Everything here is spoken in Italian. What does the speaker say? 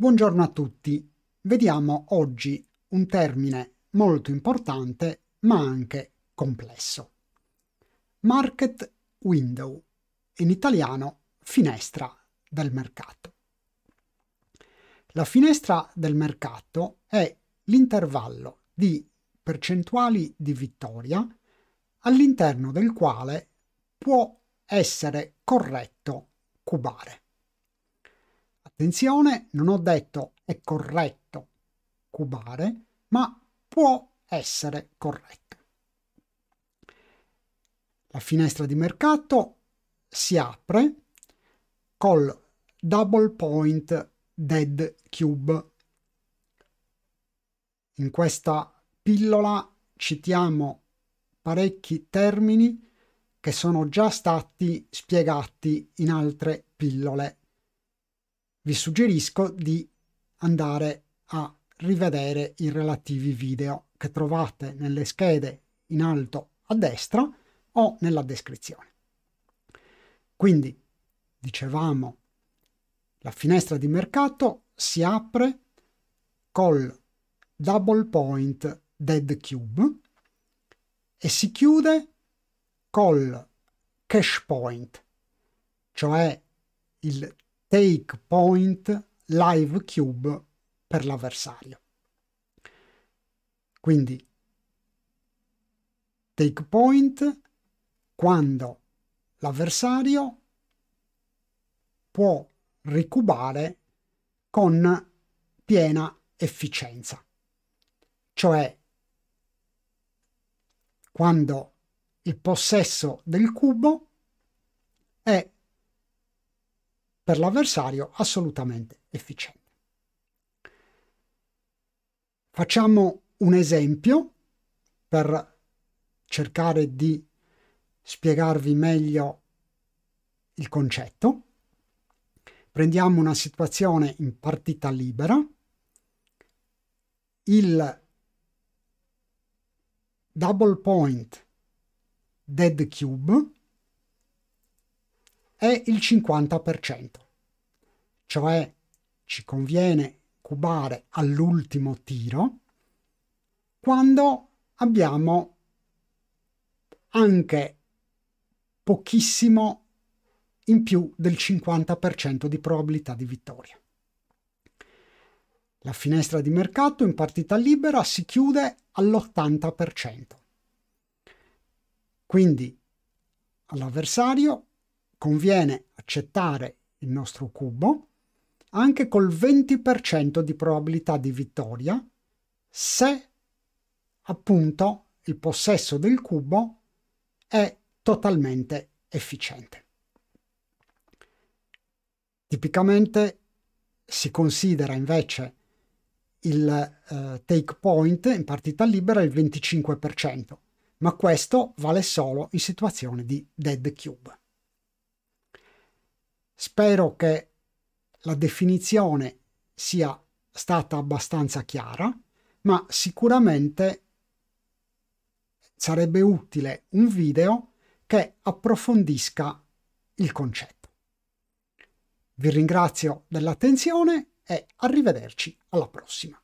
Buongiorno a tutti. Vediamo oggi un termine molto importante ma anche complesso. Market window, in italiano finestra del mercato. La finestra del mercato è l'intervallo di percentuali di vittoria all'interno del quale può essere corretto cubare. Attenzione, non ho detto è corretto cubare, ma può essere corretto. La finestra di mercato si apre col double point dead cube. In questa pillola citiamo parecchi termini che sono già stati spiegati in altre pillole vi suggerisco di andare a rivedere i relativi video che trovate nelle schede in alto a destra o nella descrizione. Quindi, dicevamo, la finestra di mercato si apre col double point dead cube e si chiude col cash point, cioè il take point live cube per l'avversario. Quindi take point quando l'avversario può ricubare con piena efficienza. Cioè quando il possesso del cubo è per l'avversario assolutamente efficiente. Facciamo un esempio per cercare di spiegarvi meglio il concetto. Prendiamo una situazione in partita libera. Il double point dead cube è il 50% cioè ci conviene cubare all'ultimo tiro quando abbiamo anche pochissimo in più del 50% di probabilità di vittoria. La finestra di mercato in partita libera si chiude all'80%. Quindi all'avversario conviene accettare il nostro cubo anche col 20% di probabilità di vittoria se appunto il possesso del cubo è totalmente efficiente. Tipicamente si considera invece il eh, take point in partita libera il 25%, ma questo vale solo in situazione di dead cube. Spero che la definizione sia stata abbastanza chiara, ma sicuramente sarebbe utile un video che approfondisca il concetto. Vi ringrazio dell'attenzione e arrivederci alla prossima.